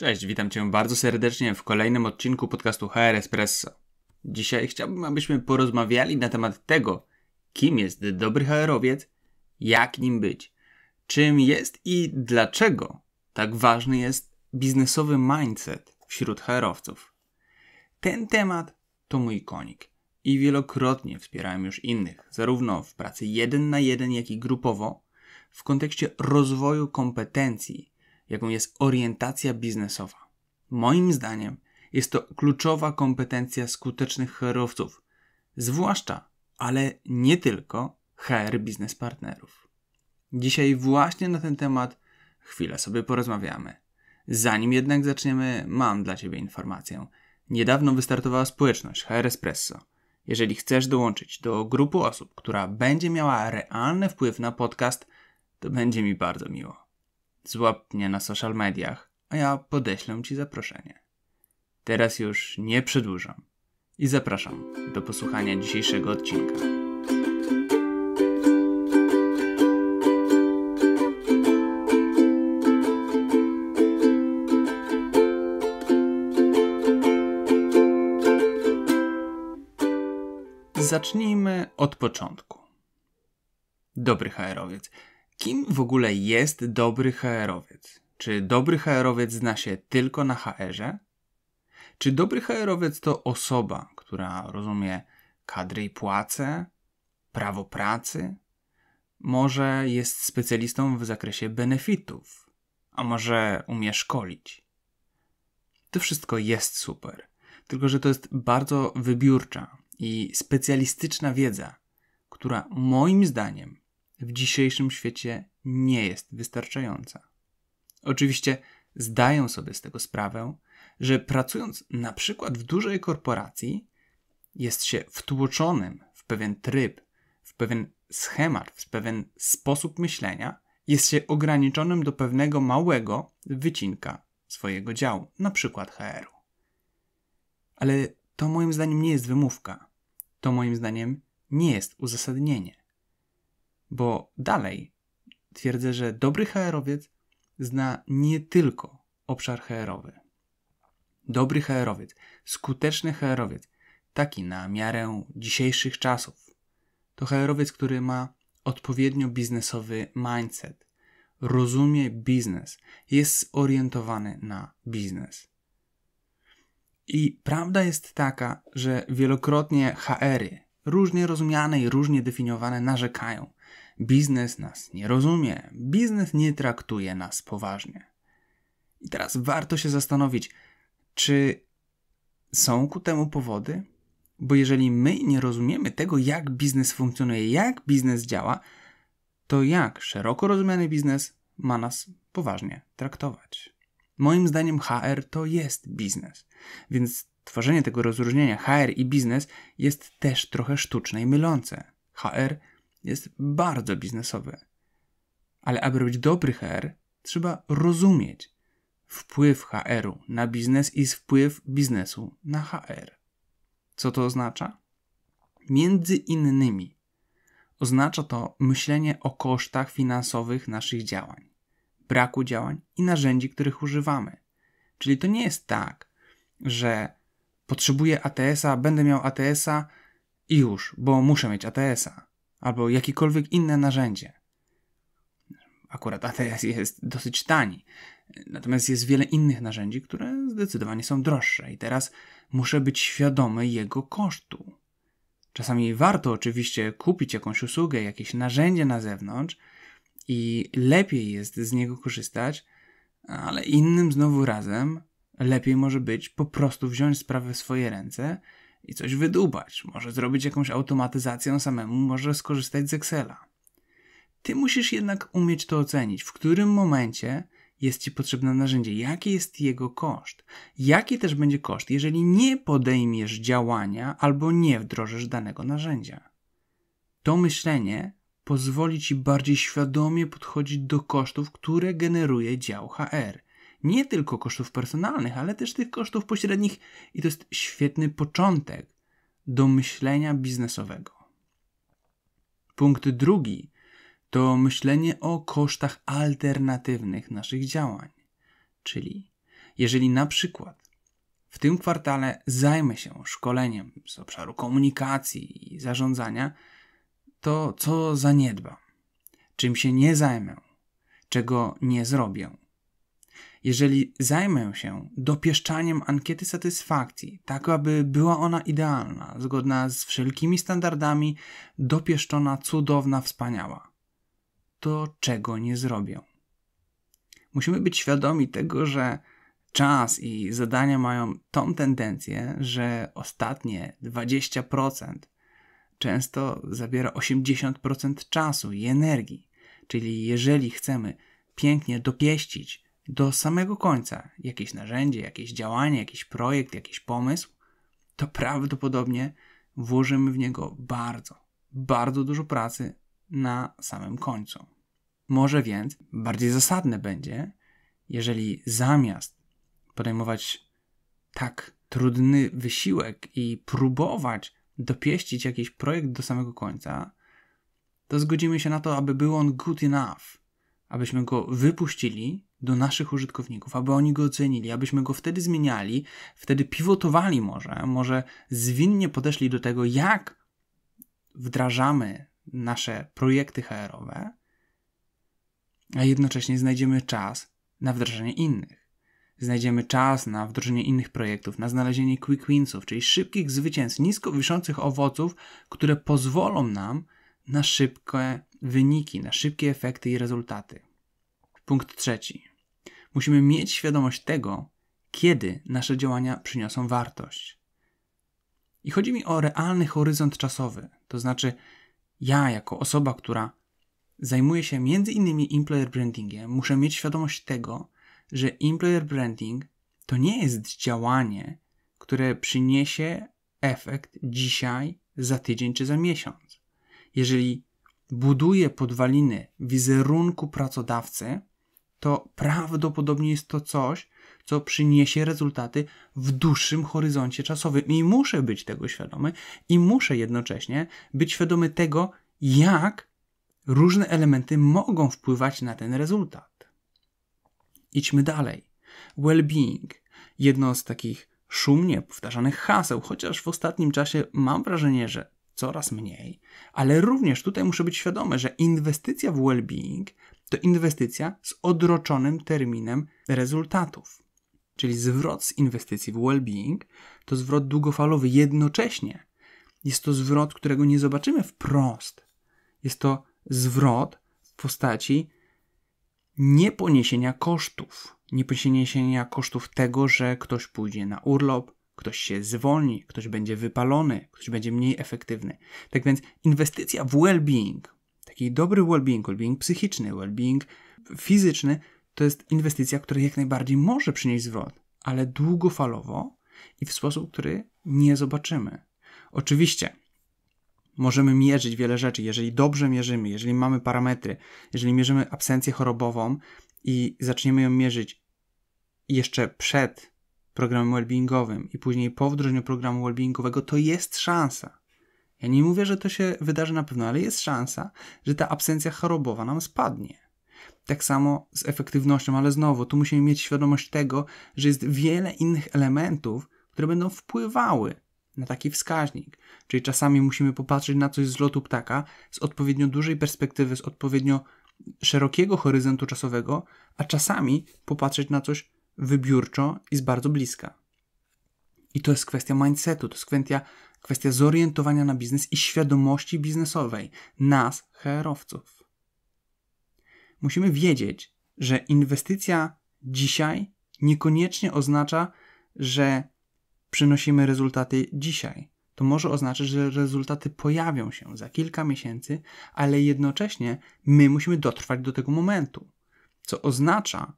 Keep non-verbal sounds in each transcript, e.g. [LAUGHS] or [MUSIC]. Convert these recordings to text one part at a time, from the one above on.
Cześć, witam Cię bardzo serdecznie w kolejnym odcinku podcastu HR Espresso. Dzisiaj chciałbym, abyśmy porozmawiali na temat tego, kim jest dobry HR-owiec, jak nim być, czym jest i dlaczego tak ważny jest biznesowy mindset wśród HR-owców. Ten temat to mój konik i wielokrotnie wspierałem już innych, zarówno w pracy jeden na jeden, jak i grupowo, w kontekście rozwoju kompetencji jaką jest orientacja biznesowa. Moim zdaniem jest to kluczowa kompetencja skutecznych HR-owców, zwłaszcza, ale nie tylko HR biznes partnerów. Dzisiaj właśnie na ten temat chwilę sobie porozmawiamy. Zanim jednak zaczniemy, mam dla Ciebie informację. Niedawno wystartowała społeczność HR Espresso. Jeżeli chcesz dołączyć do grupy osób, która będzie miała realny wpływ na podcast, to będzie mi bardzo miło. Złap mnie na social mediach, a ja podeślę Ci zaproszenie. Teraz już nie przedłużam i zapraszam do posłuchania dzisiejszego odcinka. Zacznijmy od początku. Dobry HR-owiec Kim w ogóle jest dobry HR-owiec? Czy dobry HR-owiec zna się tylko na HR-ze? Czy dobry HR-owiec to osoba, która rozumie kadry i płace, prawo pracy? Może jest specjalistą w zakresie benefitów, a może umie szkolić? To wszystko jest super, tylko że to jest bardzo wybiórcza i specjalistyczna wiedza, która moim zdaniem w dzisiejszym świecie nie jest wystarczająca. Oczywiście zdają sobie z tego sprawę, że pracując na przykład w dużej korporacji, jest się wtłoczonym w pewien tryb, w pewien schemat, w pewien sposób myślenia, jest się ograniczonym do pewnego małego wycinka swojego działu, na przykład HR-u. Ale to moim zdaniem nie jest wymówka. To moim zdaniem nie jest uzasadnienie. Bo dalej twierdzę, że dobry HR-owiec zna nie tylko obszar HR-owy. Dobry HR-owiec, skuteczny HR-owiec, taki na miarę dzisiejszych czasów, to HR-owiec, który ma odpowiednio biznesowy mindset, rozumie biznes, jest zorientowany na biznes. I prawda jest taka, że wielokrotnie HR-y, różnie rozumiane i różnie definiowane, narzekają, Biznes nas nie rozumie, biznes nie traktuje nas poważnie. I teraz warto się zastanowić, czy są ku temu powody? Bo jeżeli my nie rozumiemy tego, jak biznes funkcjonuje, jak biznes działa, to jak szeroko rozumiany biznes ma nas poważnie traktować? Moim zdaniem HR to jest biznes, więc tworzenie tego rozróżnienia HR i biznes jest też trochę sztuczne i mylące. HR jest bardzo biznesowy. Ale aby robić dobry HR, trzeba rozumieć wpływ HR-u na biznes i wpływ biznesu na HR. Co to oznacza? Między innymi oznacza to myślenie o kosztach finansowych naszych działań, braku działań i narzędzi, których używamy. Czyli to nie jest tak, że potrzebuję ATS-a, będę miał ATS-a i już, bo muszę mieć ATS-a albo jakiekolwiek inne narzędzie. Akurat ATS jest dosyć tani, natomiast jest wiele innych narzędzi, które zdecydowanie są droższe i teraz muszę być świadomy jego kosztu. Czasami warto oczywiście kupić jakąś usługę, jakieś narzędzie na zewnątrz i lepiej jest z niego korzystać, ale innym znowu razem lepiej może być po prostu wziąć sprawę w swoje ręce i coś wydubać, może zrobić jakąś automatyzację samemu, może skorzystać z Excela. Ty musisz jednak umieć to ocenić, w którym momencie jest Ci potrzebne narzędzie, jaki jest jego koszt, jaki też będzie koszt, jeżeli nie podejmiesz działania albo nie wdrożysz danego narzędzia. To myślenie pozwoli Ci bardziej świadomie podchodzić do kosztów, które generuje dział HR nie tylko kosztów personalnych, ale też tych kosztów pośrednich i to jest świetny początek do myślenia biznesowego. Punkt drugi to myślenie o kosztach alternatywnych naszych działań. Czyli jeżeli na przykład w tym kwartale zajmę się szkoleniem z obszaru komunikacji i zarządzania, to co zaniedbam? Czym się nie zajmę? Czego nie zrobię? jeżeli zajmę się dopieszczaniem ankiety satysfakcji, tak aby była ona idealna, zgodna z wszelkimi standardami, dopieszczona, cudowna, wspaniała, to czego nie zrobię? Musimy być świadomi tego, że czas i zadania mają tą tendencję, że ostatnie 20% często zabiera 80% czasu i energii. Czyli jeżeli chcemy pięknie dopieścić do samego końca jakieś narzędzie, jakieś działanie, jakiś projekt, jakiś pomysł, to prawdopodobnie włożymy w niego bardzo, bardzo dużo pracy na samym końcu. Może więc bardziej zasadne będzie, jeżeli zamiast podejmować tak trudny wysiłek i próbować dopieścić jakiś projekt do samego końca, to zgodzimy się na to, aby był on good enough, abyśmy go wypuścili do naszych użytkowników, aby oni go ocenili, abyśmy go wtedy zmieniali, wtedy pivotowali może, może zwinnie podeszli do tego, jak wdrażamy nasze projekty HR-owe, a jednocześnie znajdziemy czas na wdrażanie innych. Znajdziemy czas na wdrożenie innych projektów, na znalezienie quick winsów, czyli szybkich zwycięstw, nisko wiszących owoców, które pozwolą nam na szybkie wyniki, na szybkie efekty i rezultaty. Punkt trzeci. Musimy mieć świadomość tego, kiedy nasze działania przyniosą wartość. I chodzi mi o realny horyzont czasowy, to znaczy ja, jako osoba, która zajmuje się między innymi employer brandingiem, muszę mieć świadomość tego, że employer branding to nie jest działanie, które przyniesie efekt dzisiaj, za tydzień czy za miesiąc. Jeżeli buduję podwaliny wizerunku pracodawcy, to prawdopodobnie jest to coś, co przyniesie rezultaty w dłuższym horyzoncie czasowym. I muszę być tego świadomy, i muszę jednocześnie być świadomy tego, jak różne elementy mogą wpływać na ten rezultat. Idźmy dalej. Wellbeing. Jedno z takich szumnie powtarzanych haseł, chociaż w ostatnim czasie mam wrażenie, że coraz mniej, ale również tutaj muszę być świadomy, że inwestycja w well-being to inwestycja z odroczonym terminem rezultatów. Czyli zwrot z inwestycji w well-being to zwrot długofalowy jednocześnie. Jest to zwrot, którego nie zobaczymy wprost. Jest to zwrot w postaci nieponiesienia kosztów. Nieponiesienia kosztów tego, że ktoś pójdzie na urlop, ktoś się zwolni, ktoś będzie wypalony, ktoś będzie mniej efektywny. Tak więc inwestycja w well-being Taki dobry well-being, well-being psychiczny, well-being fizyczny, to jest inwestycja, która jak najbardziej może przynieść zwrot, ale długofalowo i w sposób, który nie zobaczymy. Oczywiście możemy mierzyć wiele rzeczy, jeżeli dobrze mierzymy, jeżeli mamy parametry, jeżeli mierzymy absencję chorobową i zaczniemy ją mierzyć jeszcze przed programem wellbeingowym i później po wdrożeniu programu wellbeingowego, to jest szansa. Ja nie mówię, że to się wydarzy na pewno, ale jest szansa, że ta absencja chorobowa nam spadnie. Tak samo z efektywnością, ale znowu tu musimy mieć świadomość tego, że jest wiele innych elementów, które będą wpływały na taki wskaźnik. Czyli czasami musimy popatrzeć na coś z lotu ptaka z odpowiednio dużej perspektywy, z odpowiednio szerokiego horyzontu czasowego, a czasami popatrzeć na coś wybiórczo i z bardzo bliska. I to jest kwestia mindsetu, to jest kwestia kwestia zorientowania na biznes i świadomości biznesowej nas, herowców. Musimy wiedzieć, że inwestycja dzisiaj niekoniecznie oznacza, że przynosimy rezultaty dzisiaj. To może oznaczać, że rezultaty pojawią się za kilka miesięcy, ale jednocześnie my musimy dotrwać do tego momentu, co oznacza,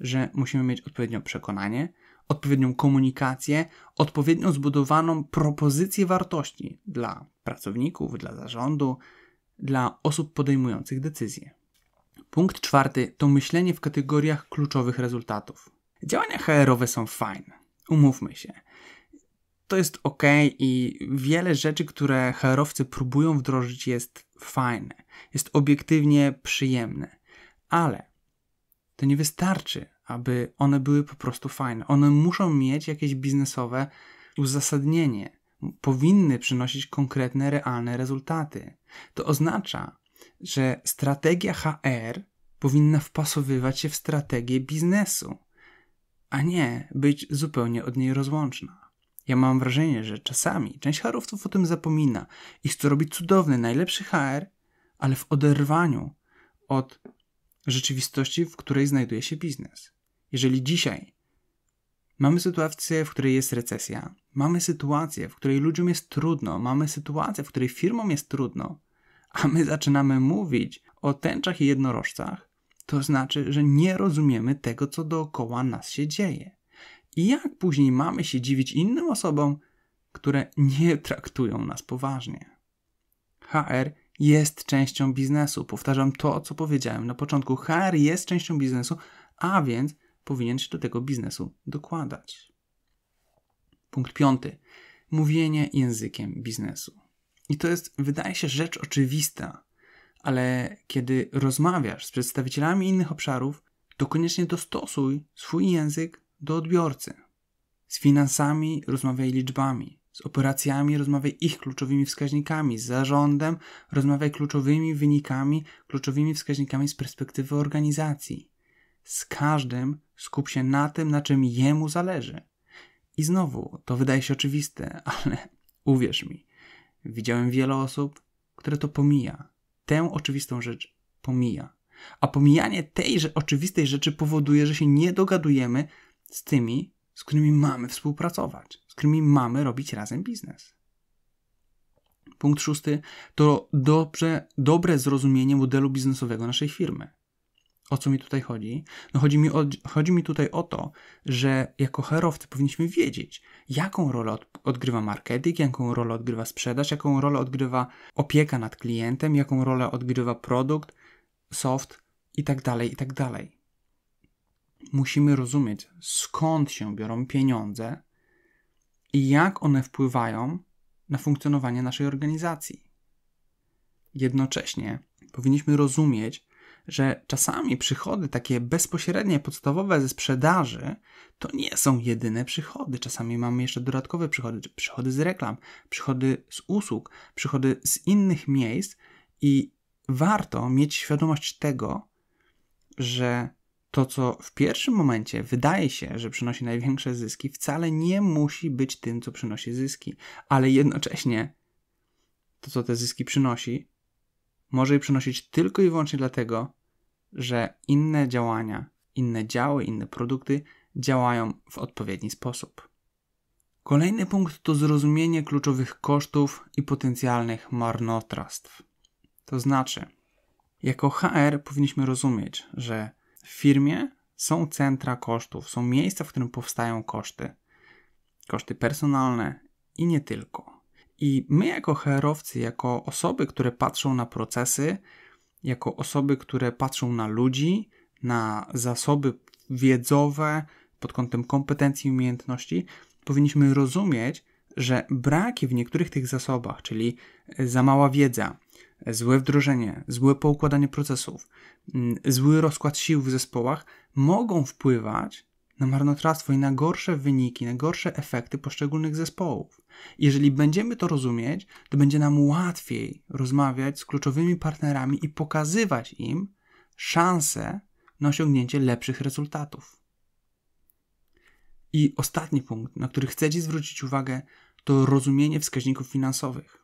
że musimy mieć odpowiednio przekonanie, odpowiednią komunikację, odpowiednio zbudowaną propozycję wartości dla pracowników, dla zarządu, dla osób podejmujących decyzje. Punkt czwarty to myślenie w kategoriach kluczowych rezultatów. Działania HR-owe są fajne, umówmy się. To jest ok i wiele rzeczy, które HR-owcy próbują wdrożyć, jest fajne, jest obiektywnie przyjemne, ale to nie wystarczy, aby one były po prostu fajne. One muszą mieć jakieś biznesowe uzasadnienie. Powinny przynosić konkretne, realne rezultaty. To oznacza, że strategia HR powinna wpasowywać się w strategię biznesu, a nie być zupełnie od niej rozłączna. Ja mam wrażenie, że czasami część harowców o tym zapomina i chce robić cudowny, najlepszy HR, ale w oderwaniu od rzeczywistości, w której znajduje się biznes. Jeżeli dzisiaj mamy sytuację, w której jest recesja, mamy sytuację, w której ludziom jest trudno, mamy sytuację, w której firmom jest trudno, a my zaczynamy mówić o tęczach i jednorożcach, to znaczy, że nie rozumiemy tego, co dookoła nas się dzieje. I jak później mamy się dziwić innym osobom, które nie [LAUGHS] traktują nas poważnie? HR jest częścią biznesu. Powtarzam to, co powiedziałem na początku. HR jest częścią biznesu, a więc powinien się do tego biznesu dokładać. Punkt piąty. Mówienie językiem biznesu. I to jest, wydaje się, rzecz oczywista, ale kiedy rozmawiasz z przedstawicielami innych obszarów, to koniecznie dostosuj swój język do odbiorcy. Z finansami rozmawiaj liczbami, z operacjami rozmawiaj ich kluczowymi wskaźnikami, z zarządem rozmawiaj kluczowymi wynikami, kluczowymi wskaźnikami z perspektywy organizacji. Z każdym Skup się na tym, na czym jemu zależy. I znowu, to wydaje się oczywiste, [LAUGHS] ale uwierz mi, widziałem wiele osób, które to pomija. Tę oczywistą rzecz pomija. A pomijanie tej oczywistej rzeczy powoduje, że się nie dogadujemy z tymi, z którymi mamy współpracować, z którymi mamy robić razem biznes. Punkt szósty to dobrze, dobre zrozumienie modelu biznesowego naszej firmy. O co mi tutaj chodzi? No chodzi mi, o, chodzi mi tutaj o to, że jako herowcy powinniśmy wiedzieć, jaką rolę od, odgrywa marketing, jaką rolę odgrywa sprzedaż, jaką rolę odgrywa opieka nad klientem, jaką rolę odgrywa produkt, soft itd., tak itd. Tak Musimy rozumieć, skąd się biorą pieniądze i jak one wpływają na funkcjonowanie naszej organizacji. Jednocześnie powinniśmy rozumieć, że czasami przychody takie bezpośrednie, podstawowe ze sprzedaży to nie są jedyne przychody. Czasami mamy jeszcze dodatkowe przychody, przychody z reklam, przychody z usług, przychody z innych miejsc i warto mieć świadomość tego, że to, co w pierwszym momencie wydaje się, że przynosi największe zyski, wcale nie musi być tym, co przynosi zyski, ale jednocześnie to, co te zyski przynosi, może je przynosić tylko i wyłącznie dlatego, że inne działania, inne działy, inne produkty działają w odpowiedni sposób. Kolejny punkt to zrozumienie kluczowych kosztów i potencjalnych marnotrawstw. To znaczy, jako HR powinniśmy rozumieć, że w firmie są centra kosztów, są miejsca, w którym powstają koszty. Koszty personalne i nie tylko. I my, jako HR-owcy, jako osoby, które patrzą na procesy, jako osoby, które patrzą na ludzi, na zasoby wiedzowe pod kątem kompetencji i umiejętności, powinniśmy rozumieć, że braki w niektórych tych zasobach, czyli e, za mała wiedza, e, złe wdrożenie, złe poukładanie procesów, zły rozkład sił w zespołach, mogą wpływać na marnotrawstwo i na gorsze wyniki, na gorsze efekty poszczególnych zespołów. Jeżeli będziemy to rozumieć, to będzie nam łatwiej rozmawiać z kluczowymi partnerami i pokazywać im szanse na osiągnięcie lepszych rezultatów. I ostatni punkt, na który chcę Ci zwrócić uwagę, to rozumienie wskaźników finansowych.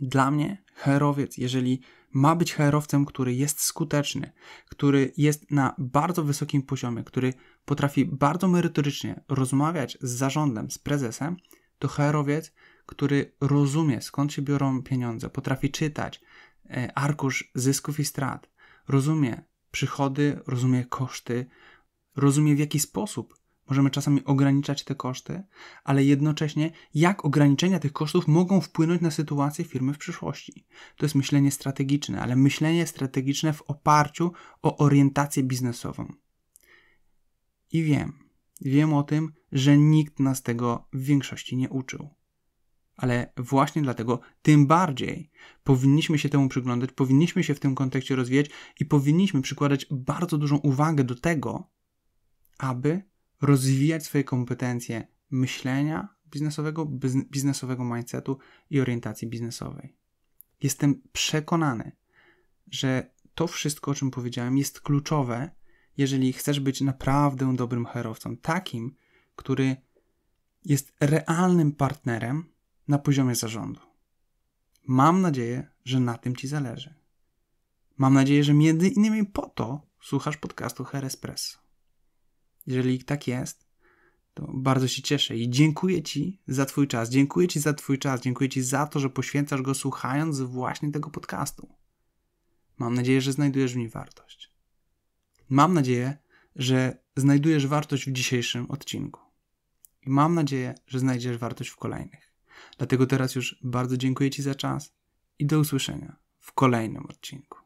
Dla mnie herowiec, jeżeli ma być herowcem, który jest skuteczny, który jest na bardzo wysokim poziomie, który potrafi bardzo merytorycznie rozmawiać z zarządem, z prezesem, to HR-owiec, który rozumie skąd się biorą pieniądze, potrafi czytać e, arkusz zysków i strat, rozumie przychody, rozumie koszty, rozumie w jaki sposób możemy czasami ograniczać te koszty, ale jednocześnie jak ograniczenia tych kosztów mogą wpłynąć na sytuację firmy w przyszłości. To jest myślenie strategiczne, ale myślenie strategiczne w oparciu o orientację biznesową. I wiem, Wiem o tym, że nikt nas tego w większości nie uczył. Ale właśnie dlatego tym bardziej powinniśmy się temu przyglądać, powinniśmy się w tym kontekście rozwijać i powinniśmy przykładać bardzo dużą uwagę do tego, aby rozwijać swoje kompetencje myślenia biznesowego, biznesowego mindsetu i orientacji biznesowej. Jestem przekonany, że to wszystko, o czym powiedziałem, jest kluczowe jeżeli chcesz być naprawdę dobrym herowcą, takim, który jest realnym partnerem na poziomie zarządu. Mam nadzieję, że na tym Ci zależy. Mam nadzieję, że między innymi po to słuchasz podcastu Hair Espresso. Jeżeli tak jest, to bardzo się cieszę i dziękuję Ci za Twój czas. Dziękuję Ci za Twój czas. Dziękuję Ci za to, że poświęcasz go słuchając właśnie tego podcastu. Mam nadzieję, że znajdujesz w nim wartość. Mam nadzieję, że znajdujesz wartość w dzisiejszym odcinku. I mam nadzieję, że znajdziesz wartość w kolejnych. Dlatego teraz już bardzo dziękuję Ci za czas i do usłyszenia w kolejnym odcinku.